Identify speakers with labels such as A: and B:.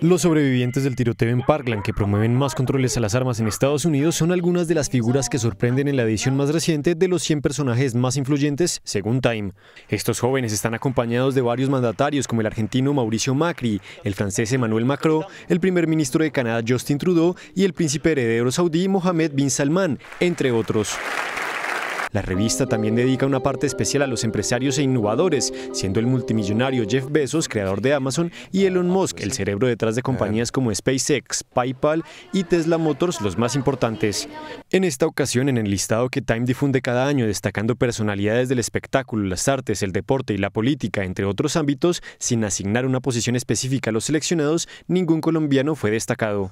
A: Los sobrevivientes del tiroteo en Parkland, que promueven más controles a las armas en Estados Unidos, son algunas de las figuras que sorprenden en la edición más reciente de los 100 personajes más influyentes, según Time. Estos jóvenes están acompañados de varios mandatarios como el argentino Mauricio Macri, el francés Emmanuel Macron, el primer ministro de Canadá Justin Trudeau y el príncipe heredero saudí Mohammed bin Salman, entre otros. La revista también dedica una parte especial a los empresarios e innovadores, siendo el multimillonario Jeff Bezos, creador de Amazon, y Elon Musk, el cerebro detrás de compañías como SpaceX, PayPal y Tesla Motors, los más importantes. En esta ocasión, en el listado que Time difunde cada año, destacando personalidades del espectáculo, las artes, el deporte y la política, entre otros ámbitos, sin asignar una posición específica a los seleccionados, ningún colombiano fue destacado.